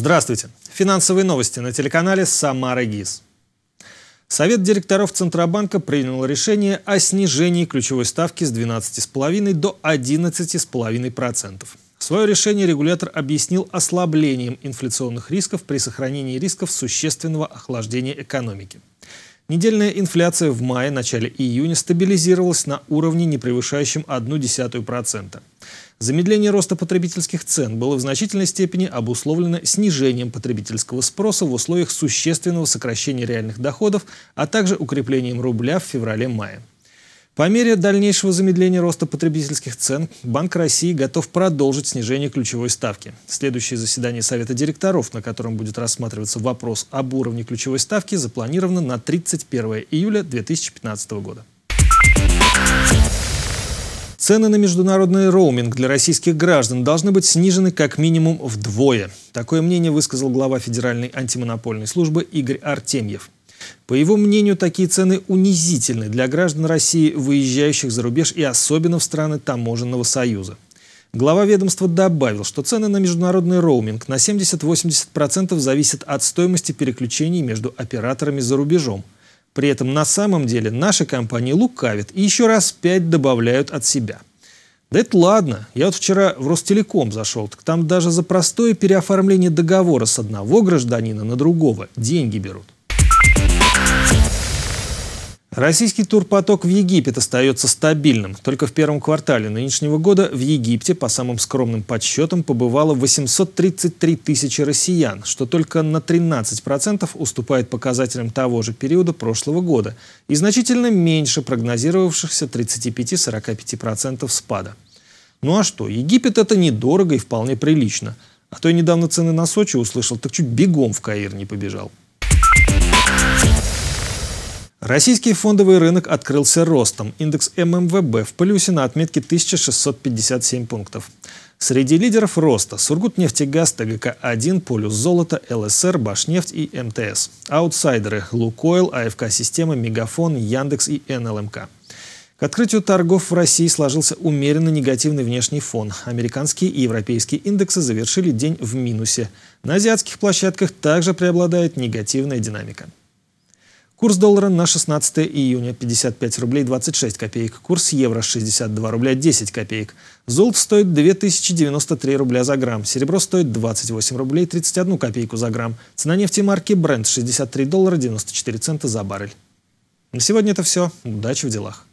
Здравствуйте. Финансовые новости на телеканале «Самара ГИС». Совет директоров Центробанка принял решение о снижении ключевой ставки с 12,5 до 11,5%. Свое решение регулятор объяснил ослаблением инфляционных рисков при сохранении рисков существенного охлаждения экономики. Недельная инфляция в мае, начале июня стабилизировалась на уровне, не превышающем 0,1%. Замедление роста потребительских цен было в значительной степени обусловлено снижением потребительского спроса в условиях существенного сокращения реальных доходов, а также укреплением рубля в феврале-мае. По мере дальнейшего замедления роста потребительских цен, Банк России готов продолжить снижение ключевой ставки. Следующее заседание Совета директоров, на котором будет рассматриваться вопрос об уровне ключевой ставки, запланировано на 31 июля 2015 года. Цены на международный роуминг для российских граждан должны быть снижены как минимум вдвое. Такое мнение высказал глава Федеральной антимонопольной службы Игорь Артемьев. По его мнению, такие цены унизительны для граждан России, выезжающих за рубеж и особенно в страны таможенного союза. Глава ведомства добавил, что цены на международный роуминг на 70-80% зависят от стоимости переключений между операторами за рубежом. При этом на самом деле наши компании лукавят и еще раз 5 добавляют от себя. Да это ладно, я вот вчера в Ростелеком зашел, так там даже за простое переоформление договора с одного гражданина на другого деньги берут. Российский турпоток в Египет остается стабильным. Только в первом квартале нынешнего года в Египте, по самым скромным подсчетам, побывало 833 тысячи россиян, что только на 13% уступает показателям того же периода прошлого года и значительно меньше прогнозировавшихся 35-45% спада. Ну а что, Египет это недорого и вполне прилично. А то я недавно цены на Сочи услышал, так чуть бегом в Каир не побежал. Российский фондовый рынок открылся ростом. Индекс ММВБ в плюсе на отметке 1657 пунктов. Среди лидеров роста – Сургутнефтегаз, ТГК-1, Полюс Золото, ЛСР, Башнефть и МТС. Аутсайдеры – Лукойл, АФК-система, Мегафон, Яндекс и НЛМК. К открытию торгов в России сложился умеренно негативный внешний фон. Американские и европейские индексы завершили день в минусе. На азиатских площадках также преобладает негативная динамика. Курс доллара на 16 июня 55 рублей 26 копеек. Курс евро 62 рубля 10 копеек. Золото стоит 2093 рубля за грамм. Серебро стоит 28 рублей 31 копейку за грамм. Цена нефти марки Brent 63 доллара 94 цента за баррель. На сегодня это все. Удачи в делах.